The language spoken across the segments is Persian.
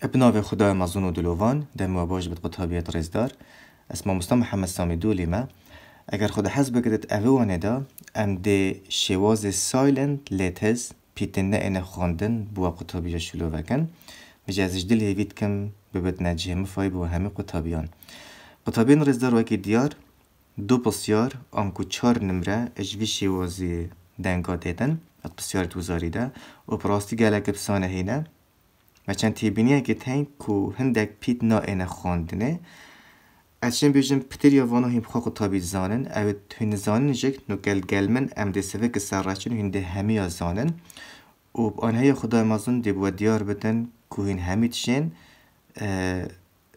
خدا بناوي خدايا مازونو دلوفان دموا باش بتبطها ريزدار اسم مصطفى محمد سامي دوليما اگر خدا حس بگرد اوانه دا ام ده شواز سایلنت لیتز پیتن نه این خواندن بوا قطابی شلو وکن و جزش دل هیوید کم ببت نجه مفای بوا همه قطابیان قطابیان رزدار وکی دیار دو پسیار آنکو چار نمره اجوی شوازی دنگا دیدن ات پسیار توزاری ده و پراستی گلک بسانه هینه و تیبینی اگه تنگ کو هندک پیت نا این خوندنه از بیجن پتر یا وانو هیم تابی زانن او تون زانن جک نو گل گلمن ام دی سوه که یا زانن او بانه یا مازن دی بود دیار بدن کو هین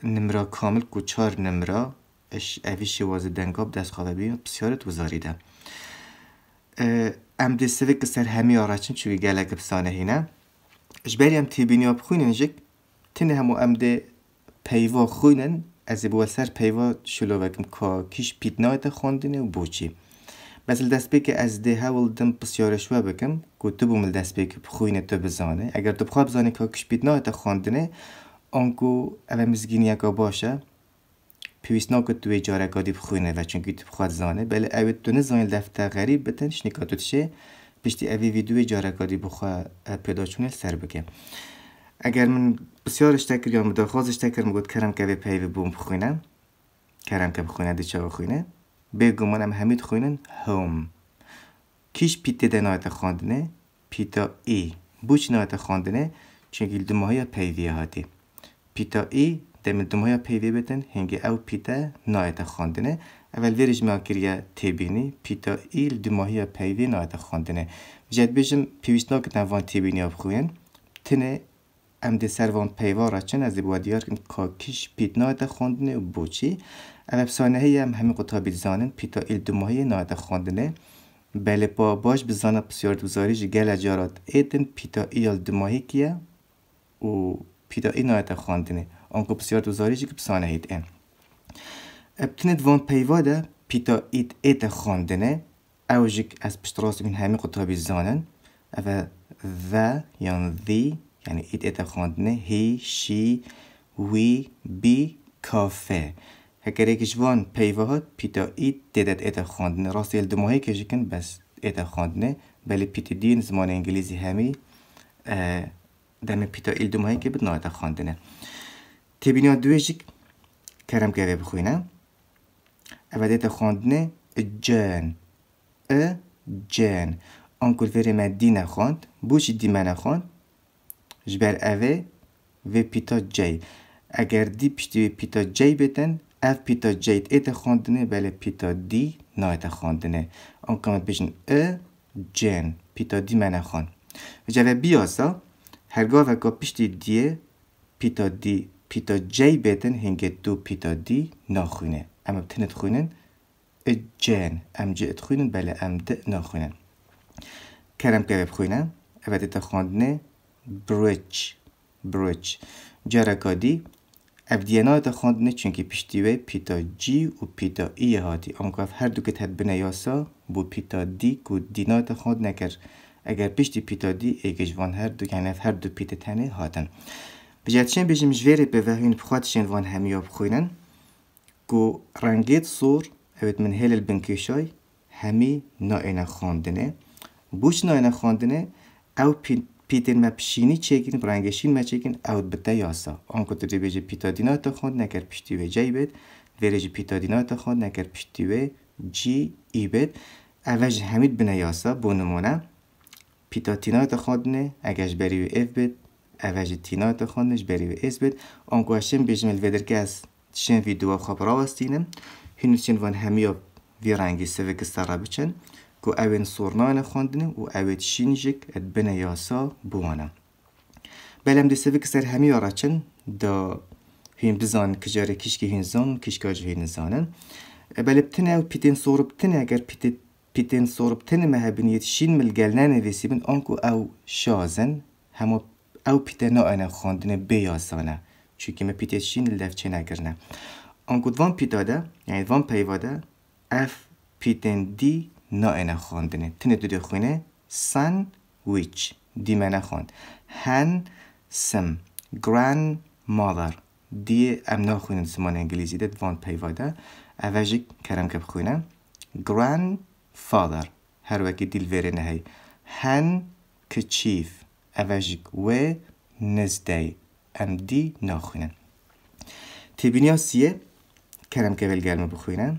نمرا کامل کو چار نمرا اش اوی دنگاب دست خواه بسیارت بسیار توزاریده ام دی سوه که سر آرچن چوی گلگ بسانه اش بریم تی بینی آب خوی ننجک تنه همو امده پیوا خوینن از بو سر پیوا شلو وکم که کش پیتنای و بوچی بس دست بکه از ده هول دم پسیار و بکم که تو بومل دست بکه بخوی تو بزانه اگر تو بخواب زانه که کش پیتنای تا خوندنه آنکو باشه پیویس ناکو توی جارگادی بخوی نه و چونکه تو بخواد زانه بله اوه تو نزانه دفتر غریب بتن شنکاتو تشه پشتی اوی ویدیوی جارکادی بخواه پیدا چونه سر بگه اگر من بسیار تکر یا مداخواز تکر مگود کرم که اوی پیوی بوم بخوینم کرم که بخوینه دی بخوینه به گمانم همید خوینن هوم کیش پیته ده نایت خاندنه پیتا ای بوچ نایت خاندنه چونگی های پیوی هاتی پیتا ای دمل های پیوی بتن هنگی او پیتا نایت خاندنه. اول ویرج مانکریا تبینی پیتا ایل دماهی پیوی نایت خوندنه. جد بیشم پیویشنا کتن وان تبینی آب خوین تنه ام ده سر وان پیوارا چن از بوا دیار کن کاکیش پیت نایت خواندنه و بوچی اول افسانه هی هم همین قطابی زانن پیتا ایل ماهی نایت خوندنه. بله با باش بزن پسیار دوزاری جی گل اجارات ایدن پیتا ایل ماهی کیا و پیتا ایل نایت خوندنه. آنکو پسیار دوزاری جی که هید این بتند وان پیوادا پیتا ایت ایت خواندنه اوجک از پشت راست این همه قطابی زانن و و یعنی ذی یعنی ایت ایت خاندنه، هی شی وی بی کافه هکره وان پیوهات پیتا ایت دیدت ایت خاندنه راست یل دموهی کشکن بس ایت خاندنه، بلی پیت دین زمان انگلیزی همی دمی پیتا ایل دموهی که بدنا ایت خواندنه تبینیان دویشک کرم گوه بخوینه اول دیت خوندنه جن ا جن اون کل ما دی نخوند بوش دی ما نخوند جبر فی و پیتا جی اگر دی پشتی بیتو جی بیتن اف بیتو جیت ات خوندنه بله بیتو دی نا ات خوندنه اون کامت بشن ا جن پیتا دی ما نخوند و جوه بیاسا هرگاه وکا پشتی دیه پیتا دی پیتا جی بتن هنگه دو بیتو دی نخونه ام بتنت خونن اجن ام جئت خوينن بله ام که خوینن کرم کیف خوینن ابدی تخوندنه بریج بریج جرکادی ابدینا تا خواند نه چونکی وی پیتا جی و پیتا ای هاتی اما که هر دو که هد بنه یاسا بو پیتا دی کو دینا تا خواند نکر اگر پشتی پیتا دی ایگش وان هر دو یعنی هر دو پیت تنه هاتن بجاتشن بجیم به وحین بخواتشن وان همیاب خوینن کو رنگیت سور اوید من هل البنکیشای همی ناین خاندنه بوش ناین خاندنه او پیتن ما پشینی چیکن رنگشین ما چیکن او بتا یاسا آن کتر دی بیجه پیتا دینا تا خوند نکر پشتی و جای بید ویرج پیتا دینا تا پشتی و جی ای بید اوج همید بنا یاسا نمونه پیتا تینا تا اگرش بری و اف بید اوج تینا تا خوندنش بری اس بید آن کوشن بیجمل ویدرکست تشين فيديو خو براوستينم هنو تشين فان هميو ویرانگی سوک سره بچن که اوین سورنان خوندنه و اوید شینجک ادبن یاسا بوانه بلم دی سوک سر همی آرچن دا هین بزان کجاره کشکی هین زان کشکاج هین زانن بلب تنه و پیتین سورب تنه اگر پیتین پیتین سورب تنه مهبنیت شین ملگلنه نویسی بین آنکو او شازن همو او پیتنا آنه خوندنه بیاسانه Чүнки мы питешин левче нагерне. آنگود وان پی داده یعنی وان پیواده اف پیتن دی نا اینه خواندنه. تنه دو خونه سن ویچ دی منه خواند. هن سم گران مادر دی ام نا خوندن سمان انگلیزی ده وان پیواده اوجی کرم که بخونه گران فادر هر وکی دیل وره نهی هن کچیف اوجی و نزدی ام دی ناخوینن تیبینی ها سیه کرم که اول گرمه بخوینن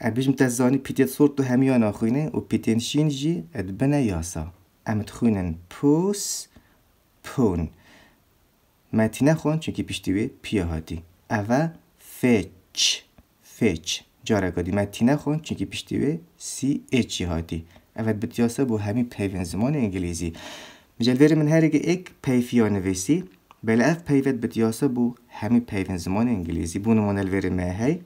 ابیش متزانی پیتیت سورت دو همی ها ناخوینه و پیتین شین جی اد بنا یاسا ام خوینن پوس پون متی نخون چون که پیش دیوی پیاهاتی اوه فچ فچ جاره گادی متی نخون چون که پیش دیوی سی هادی هاتی اول بتیاسا بو همی پیون زمان انگلیزی مجال من هر یک ایک پیفیان وسی. بل اف بتیاسه بو همی پیوید زمان نمان بونو من هی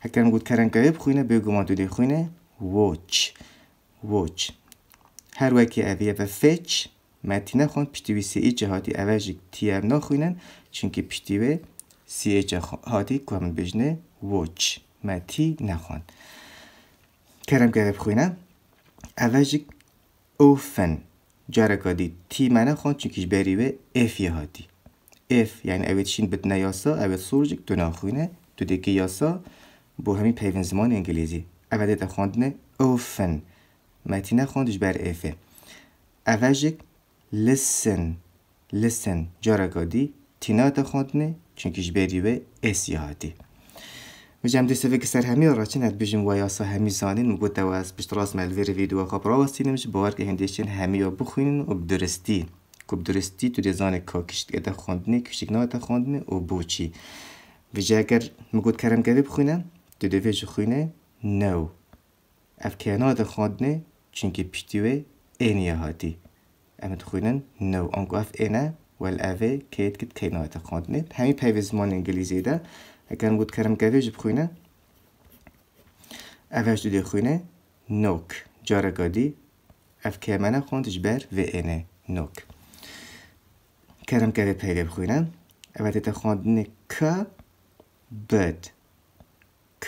هکرم گود کرن که ایب خوینه بیگو ما دودی خوینه ووچ ووچ هر وکی اویه و فچ متی نخوند پشتیوی سی ایچ هاتی اوجی تیم نخوینن چونکه پشتیوی سی جهاتی هاتی همون بجنه وچ متی نخوند کرم که خوینه اوجی اوفن تی خوند тимана хончикиш بریوه эф هاتی اف یعنی اوید شین بد نیاسا اوید که دو ناخوینه دو دیگه یاسا با همین پیون زمان انگلیزی اوید تا خوندنه اوفن نه خوندش بر افه اوژک لسن لسن تینات تینا تا چون چونکیش بریوه اس یهاتی و جام دیسی وقت سر همی را چند هد بیم وای آسا همی زانی مقدت واس از تراز مال ویر ویدیو قبر آستی نمیش باور که هندیشین همی آب خوین و بدرستی کو بدرستی تو دزانه کاکش اد خوند نی کشیگ نه اد و بوچی و جاگر مقدت کردم که بی خوینه تو دو ویج خوینه نو افکی نه اد خوند نی چونکی پشتی اینی هاتی امت خوینه نو آنگاه اف اینه ول که کیت کت کی نه اد خوند همی پیوز من انگلیزی ده اگر بود کرم گویج بخوینه اوش دو خوینه نوک جارگادی اف که منه خوندش بر و اینه نوک کرم گوی پیده بخوینه اوه تا خوندنه ک بد ک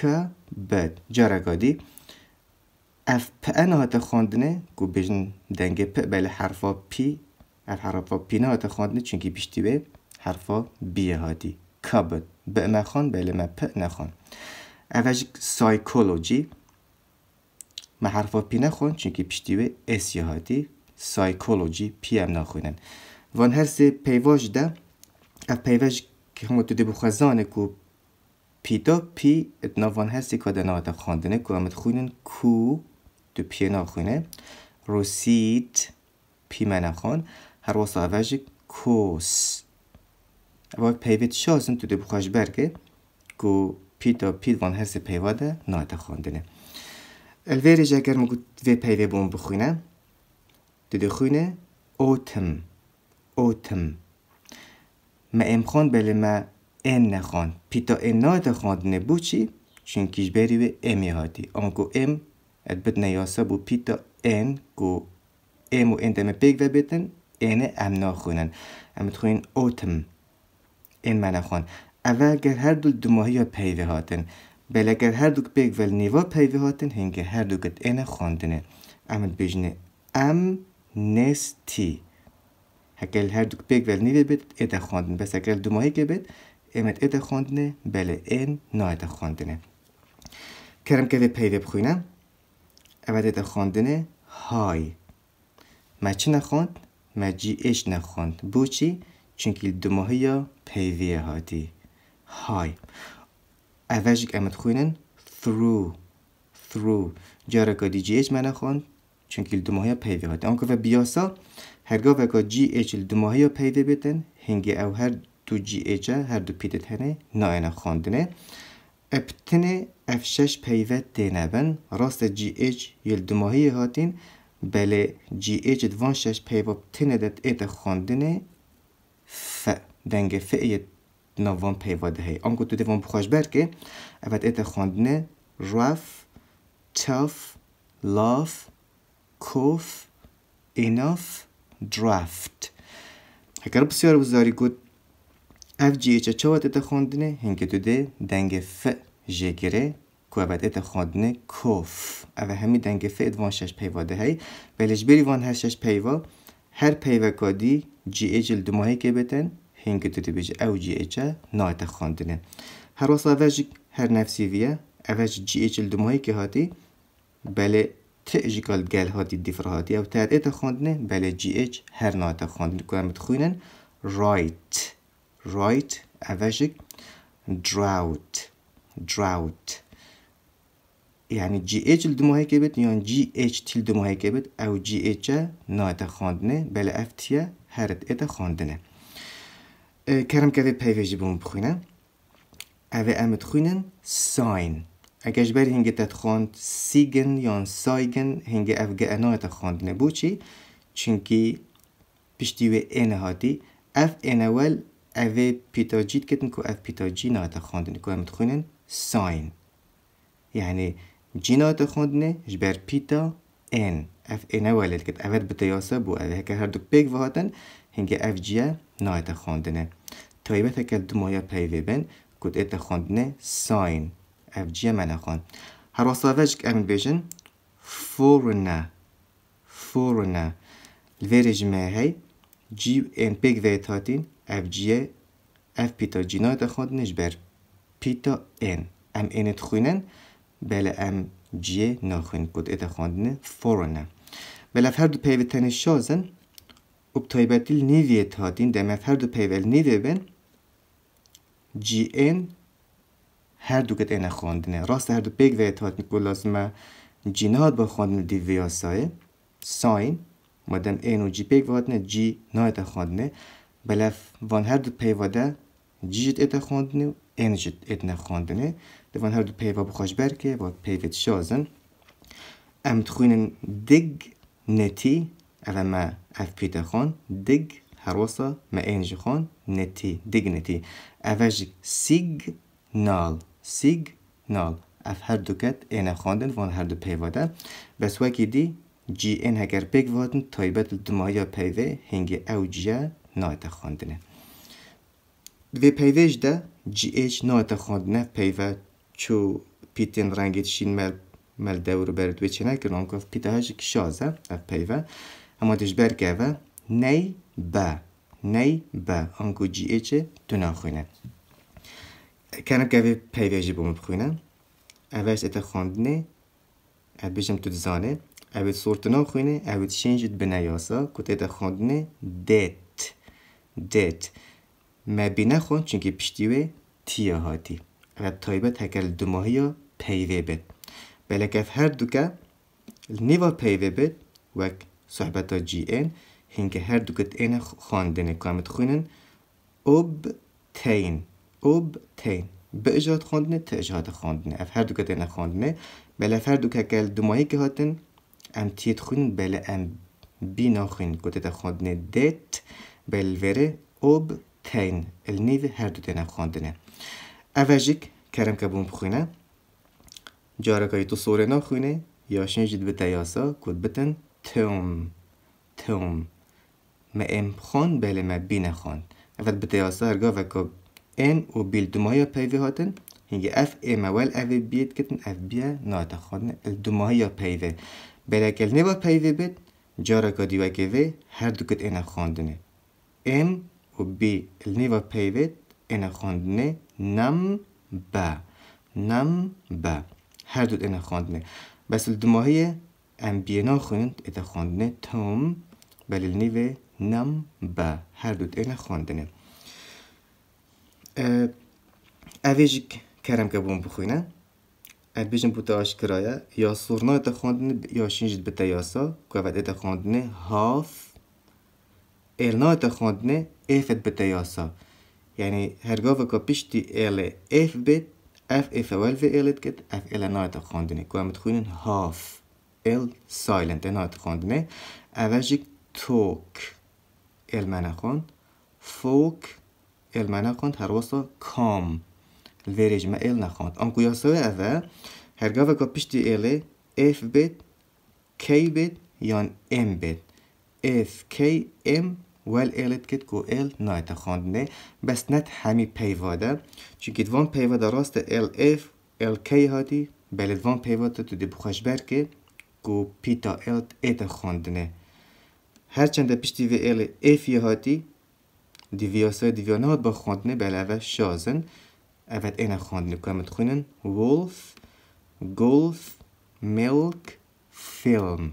بد جارگادی اف په نه هاتا خوندنه گو بجن دنگه پ بله حرفا پی اف حرفا پی نه هاتا خوندنه چونکی بیشتی به حرفا بیه هادی به به بلمه پ نخوان اوج سایکولوژی ما حرفا پی نخون چونکی پشتیوه اس هاتی سایکولوژی پی هم نخونن وان هر سی پیواج ده اف پیواج که همو تو دی کو دا پی اتنا وان هر که کاده نواتا خواندنه کو همت خونن کو تو پی نخونه روسیت پی نخون، هر واسه اوش کوس. و اگر پیوید شازم تو دو بخاش برگه گو پیتا تا وان دوان هر سی پیوه ده نایت خوانده نه الویریج اگر مگو دو پیوه بون بخوینه دو دو خوینه اوتم اوتم ما ام خوان بله ما این نخوان پیتا این نایت خوانده نه بو چی چون کش بری و امی هاتی آنگو ام ات بد نیاسا بو پیتا این گو ام و این دمه پیگ و بیتن اینه ام نخوینن ام تخوین اوتم اوتم این معنی خوان اول گر هر دو دماهی یا پیوه هاتن بله اگر هر دو بگ ول نیوا پیوه هاتن هنگه هر دو که اینه خواندنه امت بجنه ام نستی هکل هر دو بگ ول نیوه بید ایده خواندن بس اگر دماهی که بید امت ایده خواندنه بله این نا ایده خواندنه کرم که پیوه بخوینم اول ایده خواندنه های ما چی نخوند؟ ما جی اش نخوند بو چون که دو ماهی ها پیویه هاتی های اولشی که امت خوینن ثرو ثرو جاره که دی جی منه خوان چون که دو ماهی ها پیویه هاتی آنکه و بیاسا هرگاه و که جی ایچ دو ماهی ها پیویه هنگی او هر دو جی ایچ ها هر دو پیده تنه نا اینا خوندنه ابتنه اف شش پیویه دینه بین راست جی ایچ یل دو ماهی هاتین بله جی ایج دوان شش پیوه تینه دت ایت خوندنه ف دنگ ف یه نوان پیواده هی آن تو دوان بخوش برکه اوید ایت خوندنه رف تف لاف کوف ایناف درافت اگر بسیار بزاری گود اف جی ایچه چه ایت خوندنه هنگه تو ده دنگ ف جگره که اوید ایت خوندنه کف او همی دنگ ف ایت وان شش پیواده هی بلش بری وان هر شش پیوا هر پیوکادی جی ایجل دماهی که بتن هنگ دیده بیج او جی ایجا نایت خاندنه هر واسه اوش هر نفسی ویه اوش جی ایجل دماهی که هاتی بله کال گل هاتی دیفر هاتی او تر ایت خاندنه بله جی ایج هر نایت خاندنه همت خوینن رایت رایت اوشک drought drought یعنی جی اچ ماهی که بید یعنی جی اچ تیل ماهی که بید او جی اچ نا تا خاندنه بله اف تیه هرد اتا خاندنه کرم که پیویجی بوم بخوینه او امت خوینن ساین اگه بر هنگه تت خاند سیگن یا سایگن هنگه افگه انا تا خاندنه بو چی چونکی پشتیوه این هاتی اف این اول او پیتاجید کتن که اف پیتاجی نا تا خاندنه که امت خوینن ساین یعنی جينات خوندنا جبر بيتا ان اف ان اول كت افت بتياسا بو اف هكا هر دو بيك وهاتن هنگا اف جيا نايت خوندنا تايبت هكا دمويا بيوي بن كت ات خوندنا ساين اف جيا منا خوند هر وصافجك امن بيجن فورنا فورنا الفيرج ما هي جي ان بيك فيت هاتين اف جيا اف بيتا جينات خوندنا جبر بيتا ان ام انت خوينن بله ام جی نخوند کد اده خواندنه فورنه بله فرد پیوه تنی شازن اب تایبتیل نیویه تا دین دمه فرد پیوه نیویه بین جی این هر دو کد اینه خواندنه راست هر دو پیگ ویه تا دین کد لازمه جی نهاد با خواندنه دی ویا سای ساین مادم این و جی پیگ ویه جی نهاد بله وان هر دو پیوه ده جی جد اده این جد خواندنه Det هر دو höjd بخوش برکه Korsberge, پیوه شازن ام تخوینن دگ نتی اوه ما med FPT خان dig هروسا ما دگ نتی اوه جی سیگ نال سیگ نال. اف هر دو کت اینه خوندن وان هر دو ده. بس وکی دی جی این هگر پیگ وادن تایبت دمایا پیوه هنگی او جیا نایت خوندنه دوی پیوهش ده جی ایش نایت خوندنه پیوه چو پیتین رنگی تشین مل مل دور برد و چنین که نام کرد پیت هاش کشازه اف پیوه اما دش برگه و نی با نی با آنگو جی ایچ تو نخونه کنم که پیوه جی بوم بخونه اولش ات خوندنه اول بیشم تو دزانه اول صورت نخونه اول شنجد بنا یاسا کت ات خوندنه دت دت مبینه خون چونکه پشتیوه تیه هاتی انا تایبت هكال دموهيو پیوه بید بلک اف هر دوکه نیوا پیوه بید وک صحبتا جی این هنگه هر دوکت این خواندن کامت خونن اوب تین اوب تین به اجاد خواندنه ته اجاد خواندنه اف هر دوکت این خواندنه بل اف هر دوکه هکل دماهی که هاتن ام تیت خونن بل ام بی ناخون گوته خواندنه دیت بل وره اوب تین النیو هر دوکت این خواندنه اوژیک كرم كبون بوم جارك اي تو سوره نخوینه یاشین جد بتا كود بتن توم توم ما ام خون بل ما بين خون افت بتا یاسا هرگا وکا ان و بیل دمایا پیوی هاتن هنگی اف ام اول اف بيت كتن اف بيا ناتا خون دمایا پیوی بل اكل نبا پیوی بید جارکا دیوکی وی هر دو کت اینا خوندنه ام و بي النیوا پیوید انا خوندنه نم نم با هر دو اینه خواندنه بس الدماهی امبینا خوند ات خواندنه توم بله، نیوه نم با هر دو اینه خواندنه اویجی کرم که بون بخوینه اد بیشم بوده آشکرایا یا سورنا ات خواندنه یا شینجید بتا یاسا که اتا ایده خواندنه هاف ایلنا ایده خواندنه ایفت بتا یاسا يعني hergovaco pishti ele f bit f eventueel elet ket f ele nooit gevonden. Kwam het groene half el silent en nooit gevonden. Avajik talk el manachon folk el manachon harwasa calm الفيريج ما ال نخوند انكو يسوي افا هرقافا كو بيشتي الي اف بيت كي بيت يان ام بيت اف كي ام ول ایلت کت کو ایل نایت خوندنه، بس نت همی پیواده که دوان پیواده راست ایل ایف ایل کی هاتی بلی وان پیواده تو دی بخش برکه کو پیتا ایلت ایت خوندنه. هرچند پشتی وی ایل اف یه هاتی دی ویاسای دی با خوندنه، بل اوه شازن اوه اینا که همت خوینن وولف، گولف ملک فیلم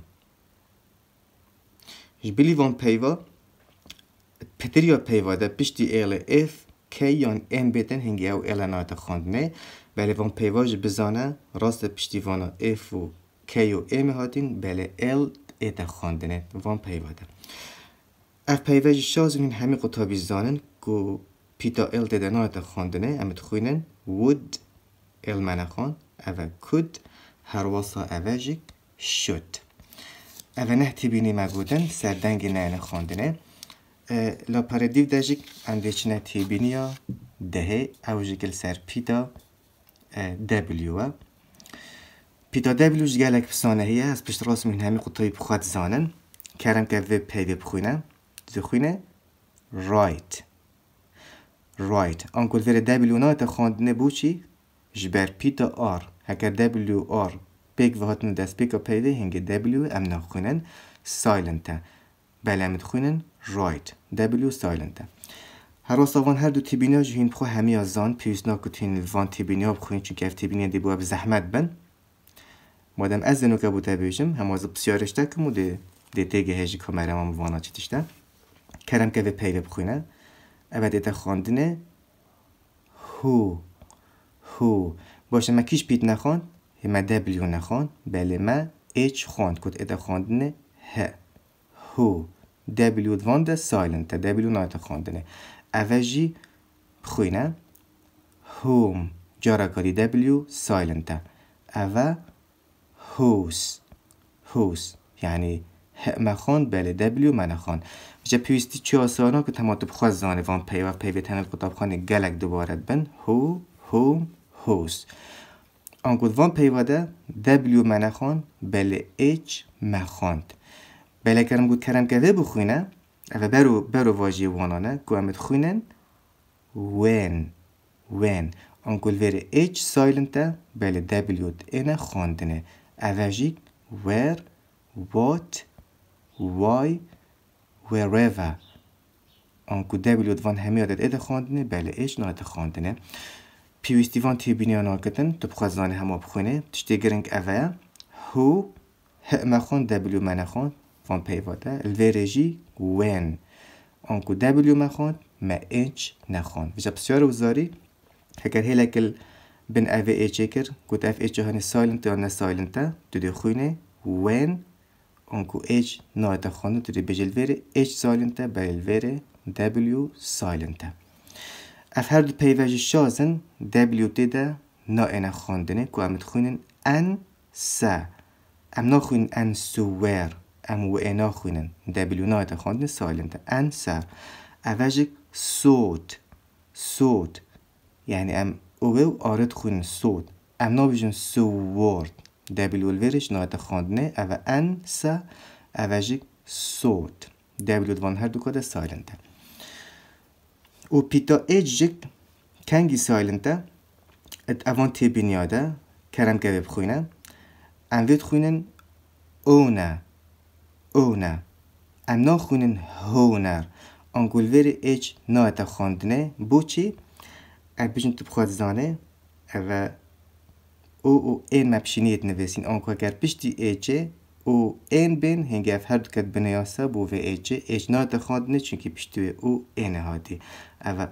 جبیلی وان پیواده پتری پیواده پیش دی ایل ایف که یان این بیتن هنگی او ایل نایت خوندنه، بله وان پیواده بزانه راست پیش دی وانا ایف و کی و ایم هاتین بله ایل ایت خوندنه وان پیواده اف پیواده شازنین همه قطابی زانن گو پیتا ایل دی نایت خوندنه، امت خوینن وود ایل من او کود هر واسا اواجی شد او نه تیبینی مگودن سردنگی نین خوندنه لپاره دیو دا جیک ده ها او جیکل سر پی دبلیو پیدا دبلیو جگه لکه بسانه هیه از پشت راست من همی قطعی بخواد زانن کرم که وی پی وی بخوینه دو خوینه رایت رایت آنکل ویر دبلیو نا تا خواندنه بو چی جبر پیدا دا آر اگر دبلیو آر پیک و هاتنه دست پیک پیده هنگه دبلیو امنا خوینن سایلنته بله امید خوینن رایت w سایلنت هر هر دو تیبینیا جهین بخو همی از زان پیوزنا کتین وان ها بخوین چون که اف دی بو زحمت بن مادم از دنو که بوده بیشم هم از بسیارش ده کمو دی دی تیگه هجی که وانا چیتش کرم که به پیره بخوینه اوه دیتا خواندنه هو هو باشه ما کیش پیت نخوان ما دبلیو نخوان بله ما اچ خوند کد ادا خواندنه ه هو W2 silent, W nayta Avagi خوینه هوم جارا کاری سایلنته سایلنت او هوس هوس یعنی ما خون بله دبلیو من خون جا پیوستی چه آسانا که تماتب خواست زانه وان پی و پیوی تنل قطاب خانه گلک دوباره بن هو هوم هوس آنگود وان پیواده دبلیو من خون بله ایچ مخاند بله بلکرم گوت کرم که ده بخوینه اوه برو برو واجی وانانه گو امت خوینن وین وین انگل ویر ایچ سایلنته بله دبلیوت اینه خواندنه اوه where what why wherever انکو دبلیوت وان همه یادت ایده خواندنه بله ایچ نایده خواندنه پیویستی وان تی بینیان آگدن تو بخواد زانه همه بخونه تشتی گرنگ اوه هو هما خون دبلیو من خون اون بيفوتا الفيريجي وين اونكو دبلیو ما خون ما اتش نخون بجا بسیار وزاری هکر هيلك ال بن اف اي کر كوت اف اتش هن سايلنت هن سايلنتا تدي خوني وين اونكو اتش نايتا خون دی بجل ویر اتش سایلنت با الویر دبلیو سایلنت اف هر دو بيفاجي شازن دبليو تدا نا انا خوندنه كو امت خونن ان سا ام نا خونن ان سوير و دبلیو xuynin. W'na da سایلنت. silent. Answer. صوت صوت یعنی ام او اوو آرد خوینن صوت ام نابیجون سو وورد دبل نایت خواندنه او ان سا اوژی صوت دبلیو وان هر دو کد سایلنت. او پیتا اجیک کنگی سایلنت. ات اوان تی بینیاده کرم گوه خوینن ام وید خوینن اونا owner. Am nakhunên honer. Angulverê êç nayete خاندنه بو چی bijin بجن تو بخواد زانه او او این مپشینیت نویسین انگو اگر پشتی ایچه او این بین هنگه اف هر دکت بنایاسا بو و ایچه ایچ نار خاندنه چونکی پشتوی او این هادی او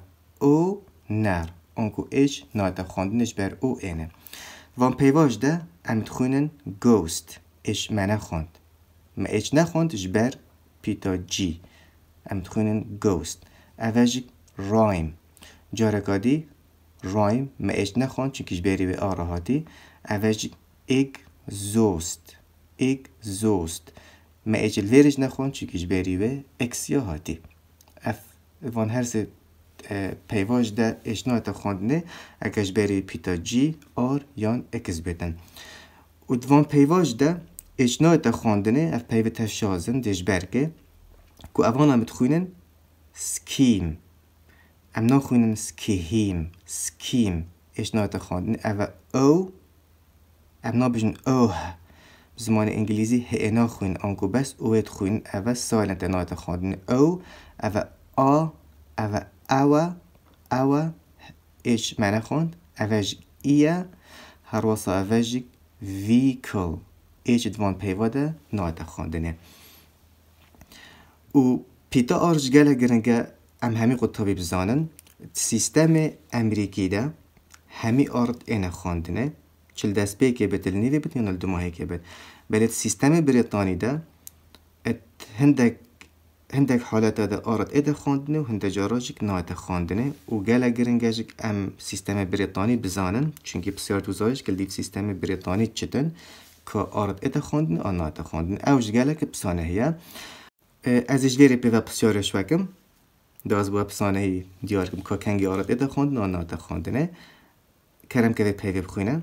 او نر انگو ایچ نار خاندنه بر او اینه وان پیواش ده امید خونن گوست ایچ منه خوند ما اج نخوند جبر پیتا جی ام تخونن گوست اوج رایم جارکادی رایم ما اج نخوند چون کش بری به آراهاتی اوج اگ زوست اگ زوست ما اج لیرج نخوند چون کش بری به اکسیا هاتی اف وان هر سه پیواج ده اشنات خوندنه اکش بری پیتا جی آر یان اکس بدن ادوان وان پیواج ده اجنای تا خواندنه اف پیوه تشازن دیش برگه که اوان هم تخوینن سکیم ام نا خوینن سکیهیم سکیم اجنای تا خواندنه او او ام نا بجن اوه زمان انگلیزی هی انا خوین آنگو بس اوید خوین او سایلنت نا تا خواندنه او او آ او او او ایش معنی خوند اوش ایه هر واسه اوش ویکل ایچ دوان پیواده نایده خاندنه او پیتا آرژگل گرنگه ام همی قد طبیب سیستم امریکی ده همی آرد این خاندنه چل دست بی که بتل نیوی یا نیوی بتل نیوی بتل بلی سیستم بریتانی ده هندک هندک حالت ده آرد ایده خاندنه و هنده جارا خاندنه او گل گرنگه جک ام سیستم بریتانی بزانن چونکه بسیار توزایش گلدیب سیستم بریتانی چدن که کارت ات خوندن آن ات خوندن اوج گله که پسانه یا از اجداری پیدا پسیارش وکم داز با پسانه ی دیار کم که کنگی آرد ات خوندن آن ات خوندن کردم که به پیدا بخونه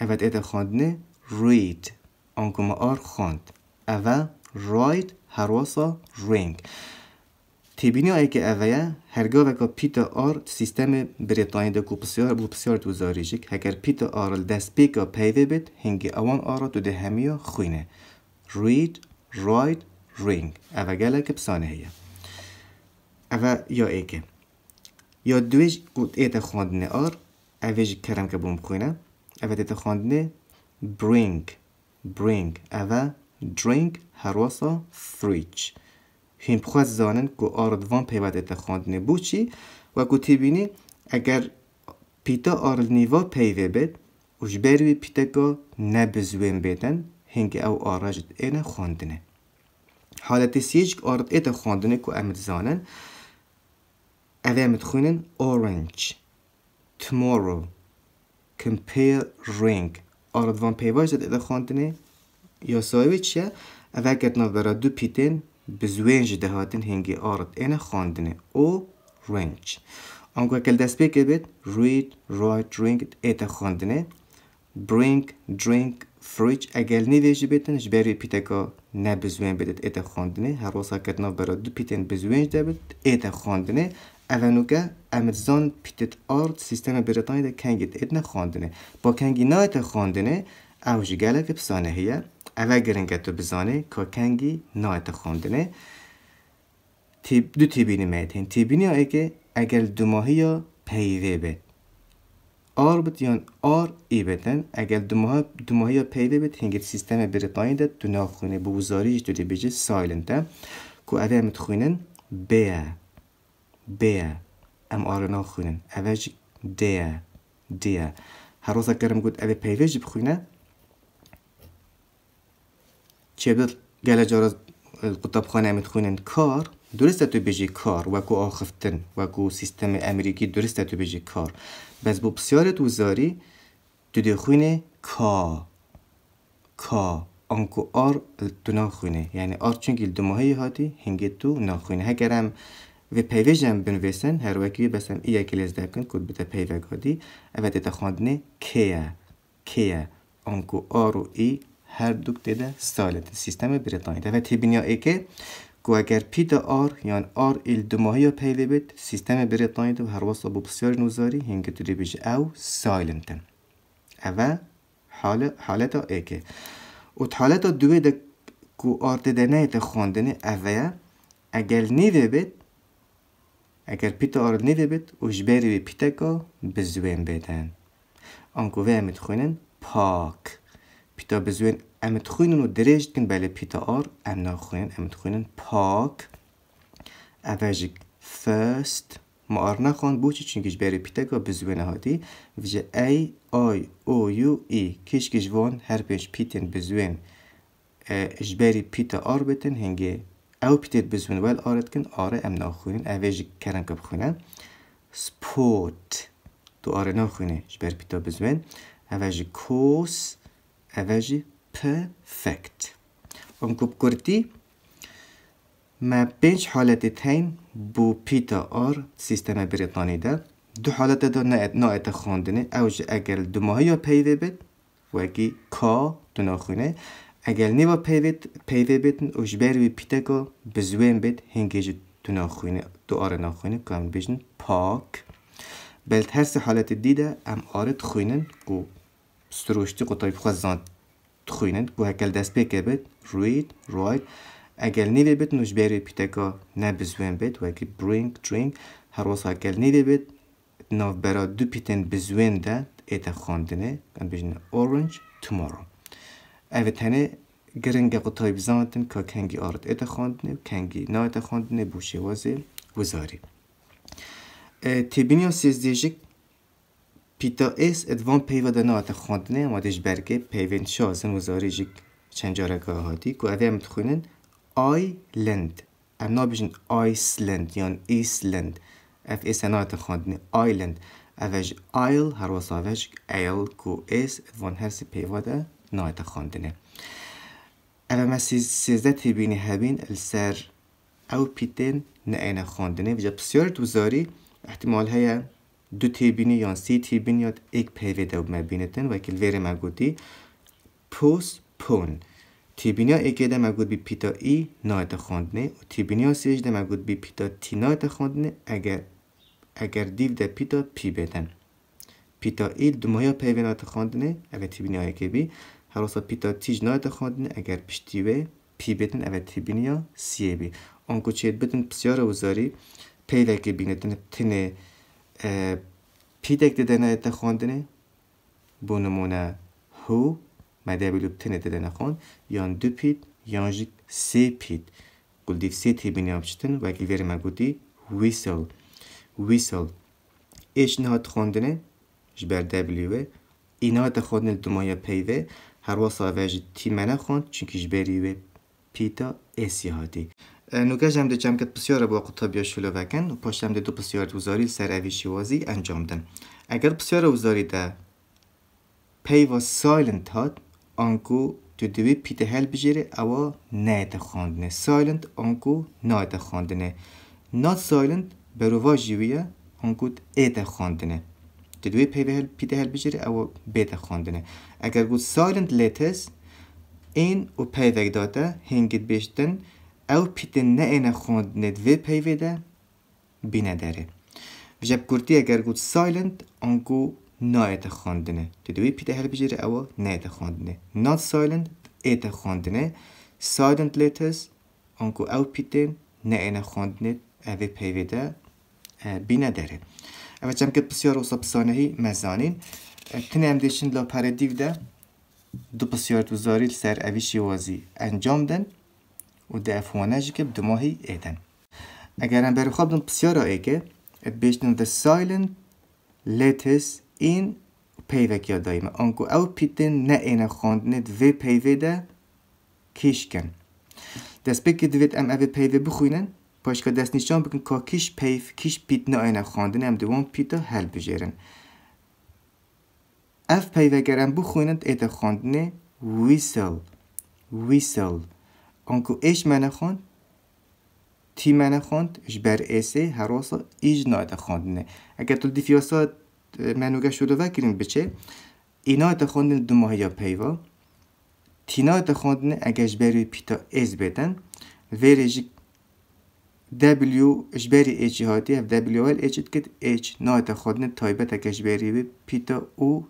اول ات خوندن رید آنگو ما آر خوند اول رید هر واسه رینگ تبینی آیه که اویا هرگاه وکا پیتا آر سیستم بریتانی ده که بسیار بو بسیار تو زاریجیک هکر پیتا آر دست پیکا پیوه بید هنگی اوان آر تو ده همیا خوینه رید راید رینگ اوه گله که بسانه هیا اوه یا ای که یا دویش قد ایت آر اوه کرم که بوم خوینه اوه دیت خاندنه برینگ برینگ اوه درینگ هراسا فریچ هم خواست زانن که آردوان پیوده خواندنه بو چی و که تیبینی اگر پیتا آرد نیوا پیوه بد اوش بروی پیتا که نبزوین بدن هنگ او آراجت اینه خواندنه حالت سیج که آرد ایتا خواندنه که امد زانن اوه امد خونن orange tomorrow compare ring آردوان پیواد پیواج خواندنه یا سایوی چیه اوه گتنا برا دو پیتن بزوین جه دهاتن هنگی آرد این خاندنه او رنج آنگو کل دست بی که بید رید رایت درینگ ایت خاندنه Bring, drink, فریج اگل نی دیجی بیدن جه بری پیتا نه بزوین بیدت ایت خاندنه هر روز کتنا برا دو پیتن بزوین جه بید ایت خاندنه اولو که امرزان پیتت آرد سیستم بریتانی ده کنگیت ایت نه خاندنه با کنگی نه ایت خاندنه اوجی گلک پسانه هیه اوه گرنگه تو بزانه که کنگی نایت خوندنه دو تیبینی میتین تیبینی ها که اگر دو ماهی یا پیوه بید آر بید یان آر ای بدن اگر دو ماهی دو ماهی یا پیوه بید هنگر سیستم بریتاین ده دو ناخونه بو وزاریش دو بیجه سایلنده که اوه متخوینن بیا بیا ام آر ناخونن اوه جی دیا دیا هر روزا اگرم گود اوه پیوه جی بخوینه چه گله جارا قطب خانه کار درسته تو بجی کار و کو آخفتن و کو سیستم امریکی درسته تو بجی کار بس بو بسیار دوزاری تو دو کا کا آنکو آر تو نخونه یعنی آر گل دماهی هاتی هنگی تو نخونه هگرم و پیوژم بنویسن هر وکی بسم ایا که دکن کد بده پیوگادی دیتا خواندنه کیا کیا آنکو آر و ای هردوک دیده سالت سیستم بریتانیا و تبینیا ای که اگر پی آر یان آر ایل دو ماهی ها پیده بید سیستم بریتانیا و هر واسه با بسیار نوزاری هنگه دوری بیش او سالمتن او حالت ها که او حالت ها دوی ده گو آر دیده نه ده خوندن اوه اگر نیوه بید اگر پیتا آر نیوه بید اوش بری بی پیتا گا بزوین بیدن آنگو وی امید خوینن پاک پیتا بزوین امت خوینن و درشت کن بله پیتا آر ام نخوین امت خوینن پاک اوجی فرست ما آر نخوان بوچی چون کش بری پیتا گا بزوین هادی وجه ای آی او یو ای کش کش وان هر پیش پیتن بزوین اش بری پیتا آر بیتن هنگه او پیتر بزوین ول آرد کن آره ام نخوین اوجی کرن کب بخوینن سپورت تو آره نخوینه اش بری پیتا بزوین اوجی کوس اوجی perfect. Um kub kurti, ma pinch halati tain bo pita or sistema britanida. Du halate da naet naet a khondine. Auj agel du mahiya payve bet, Wagi ka du na khune. Agel niva payve payve bet, auj berwi pita ko bezwe bet hingej du na khune, du ar na khune kam bejn park. بلت هرس حالت دیده ام آرد خوینن و سروشتی قطعی بخواست زند تخوینن بو هکال دست بیک بیت read write اگل نیوی بیت نوش بیری که نبزوین بیت وکی bring drink هر واسه اگل نیوی بیت ناف برا دو پیتن بزوین ده ایتا خواندنه ان بجنه orange tomorrow اوه تنه گرنگ قطعی بزانتن که کنگی آرد ایتا خواندنه کنگی نا ایتا خواندنه بو شوازه وزاری تبینیا سیزدیجik پیتا اس ادوان پیو دانا آتا اما دیش برگه پیوین شا از وزاری جی چنجا را گاه هادی گو آی لند ام نابیشن آیس لند یا ایس لند اف ایس انا آتا خواندنه آی لند اواج آیل هر واس آواج ایل گو ایس ادوان هر سی پیو دانا آتا خواندنه اما ما سیزده تی بینی هبین السر او پیتن نا این و جا بسیارت وزاری احتمال های دو تیبینی یا سی تیبین یاد، ایک پیوی دو مبینتن وکل ویر مگودی پوس پون تیبینیا ایکی ده مگود پیتا ای نایت خوندنه، و تیبینیا سیج ده مگود بی پیتا تی نایت خوندنه، اگر اگر دیو ده پیتا پی بدن پیتا ای دمایا پیوی نایت خواندنه اگر تیبینیا ایکی بی هراسا پیتا تیج نایت خوندنه، اگر پشتیوه پی بدن اگر تیبینیا سیه بی آنکو چید بدن بسیار وزاری پیوی که بینتن تنه پیدک دیدن ات خوندنه، بونمونه نمونه هو ما بلوب تنه تن دیدن خوند یان دو پید یان جید سی پید گل دیف سی تی بینیم چیتن و اگل ویرم اگو ویسل ویسل ایش نهات خوندنی جبر دا این اینا دا خوندن دو پیوه هر واسا ویجی تی منه خوند چونکی جبری وی پیتا اسی هاتی نوگه جمع دچم پسیار بسیار با قطبیا شلو وکن و پاش جمده دو بسیار وزاری سر اوی شوازی انجام دن اگر بسیار وزاری ده پی و سایلنت هاد آنکو تو دوی پیت هل بجیره اوا نایت خواندنه سایلنت آنکو نایت خواندنه نات سایلنت برو واجیویه آنکو ایت خواندنه تو دوی پی هل پیت هل بجیره اوا بیت خواندنه اگر گو سایلنت لیتس این و پی داده هنگید بیشتن ew pîtê neêne xwendinê divê peyvê de bîne derê. Bi ceb Kurdiyê ger got silent onku got nayete xwendinê. Tu divê pîtê helbijêre ew nayete xwendinê. Not silent ete xwendinê. Silent letters onku got ew pîtê neêne xwendinê evê peyvê de e, bîne derê. Ev çemket pisyar olsa pisanehî mezanîn. E, Tin emdeşin la paredîv du pisyar tuzaril ser evî şîwazî encamden. و ده فونه که کب دماهی ایدن اگر هم برو خواب دون را ایگه ات بیشتن the silent letters پیوه پیوک یاد دایمه آنگو او پیتن نه اینه خواندنه دو پیوه ده کیش کن دست بکی دوید ام او پیوه بخوینن پاشکا دست نشان بکن که کش پیف کش پیت نه اینه خواندن ام دوان پیتا هل بجیرن اف پیوه گرم بخوینند ایتا خواندنه ویسل ویسل آنکو ایش منه خوند تی منه خوند اش بر ایسه هراسا ایج نایده خوندنه اگر تو دیفیاسا منوگه شده وکرین بچه اینا ده خوندن دو ماه یا پیوا تینا ده خوندن اگه بری پیتا از بدن دبلیو اش بری ایجی هاتی اف دبلیو ال ایجید کت ایج نا ده خوندن تایبت اگه اجبری پیتا او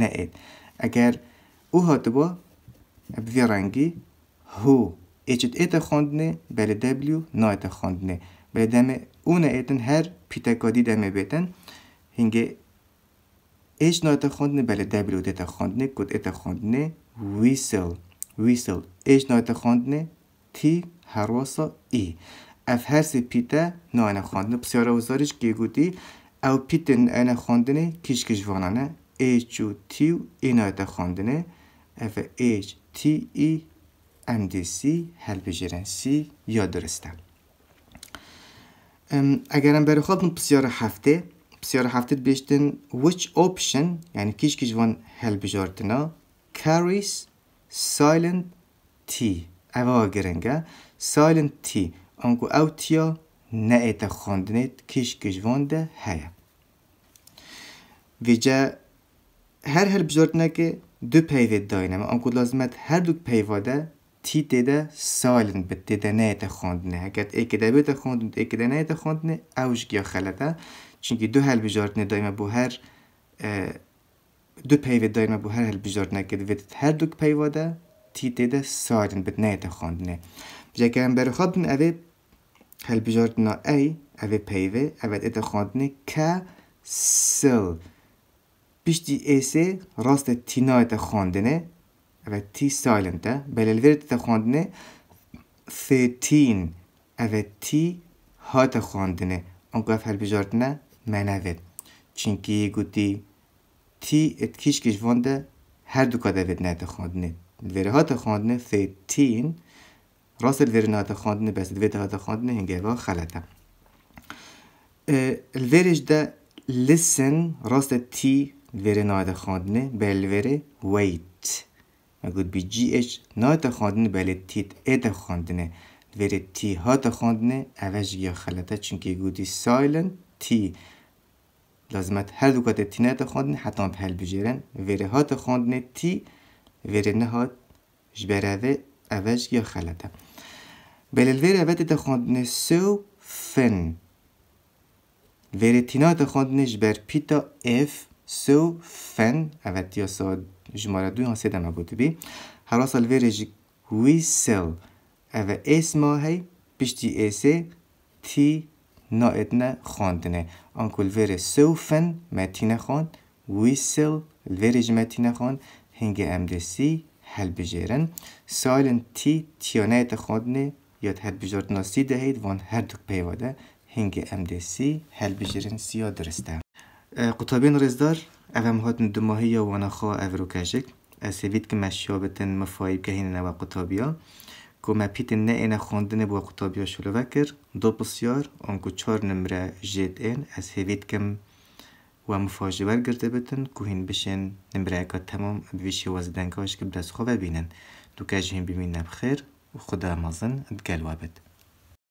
نه اید اگر او هات با بی رنگی هو ечит ете хондне, беле деблю на هر хондне. Беле деме уне етен хер питекади деме бетен, хинге ايش نوتا خوندني بلا دبليو ديتا خوندني كود ايتا ویسل ویسل ویسل ایش نوتا خوندنی تی هروسا ای اف هرسي بيتا نو انا خوندني بسيارة وزارش كي قوتي او پیت انا خوندني كيش كيش وانانا ايش و تي و اي نوتا خوندني اف ايش تي اي MDC C یا درستم اگرم برای خودتون پسیار هفته پسیار هفته بیشتن which option یعنی کیش کیش وان هلپژارتنا carries silent T اوا گرنگا silent T انگو او تیا نه ایتا خواندنید کیش کیش وان ده هیا ویجا هر هلپژارتنا که دو پیوید داینم انگو لازمت هر دو پیواده تی دیده سالن به نه ده خوندنه اگر ای کدا بیت خوندن ای نه ده خوندنه اوش گیا خلطه چونکی دو هل بجاردنه دایما بو هر دو پیوه دایما بو هر هل بجاردنه کد ویت هر دو پیوه ده تی دیده سالن به ده خوندنه بجا که هم برو خوابن اوه هل بجاردنه ای اوه پیوه اوه ده خوندنه که سل پیشتی ایسه راست ده خوندنه હવે થી સાયલન્ટ બેલ એલવી રીતે خوندنه ثتين و تی هات خواندنه اونگاه فر بجارتنه چون چینکی گوتی تی ات کیش کش وانده هر دو کاده ود نه خواندنه ها هات خواندنه ثتین راست الویر نه هات خواندنه بس ها تا خواندنه هنگه و خلطه الویرش ده listen راست تی الویر نه تا خواندنه به الویر wait اگر بی جی اچ تا خواندنه بله تیت ات خواندنه ویره تی تا خواندنه اوش یا خلطه چونکه گودی سایلن تی لازمت هر دو کات تی تا خواندنه حتی هم پهل بجیرن ها تا خواندنه تی وره نهات جبروه اوش یا خلطه بله الوره اوش تا خواندنه سو فن ویره تی تا خواندنه جبر پیتا اف سو فن اوش یا ساد جمعه دوی هم سیده نبوده بی هرا سال وی سل او ایس ما پشتی پیشتی ایسه تی نا ایتنه خونده نه آنکو الویره سو وی سل الویره جی ما تی نخوند هنگه ام ده سی سالن تی تی نا ایت یاد هر بجارت ناسی ده وان هر دک پیواده هنگه ام ده سی هل بجیرن درسته قطابین رزدار اوم هاتن دو ماهی وانا خواه او رو کشک هفید که مشیابتن مفایب که هینه و قطابیا که ما پیت نه اینه خواندن با قطابیا شلو کرد، دو بسیار آنکو چار نمره جید این از هفید کم و مفاجه برگرده بتن که هین بشن نمره اکا تمام بویشی وزدنگاش که دست خواه ببینن دو هین ببینن بخیر و خدا مازن ادگل وابد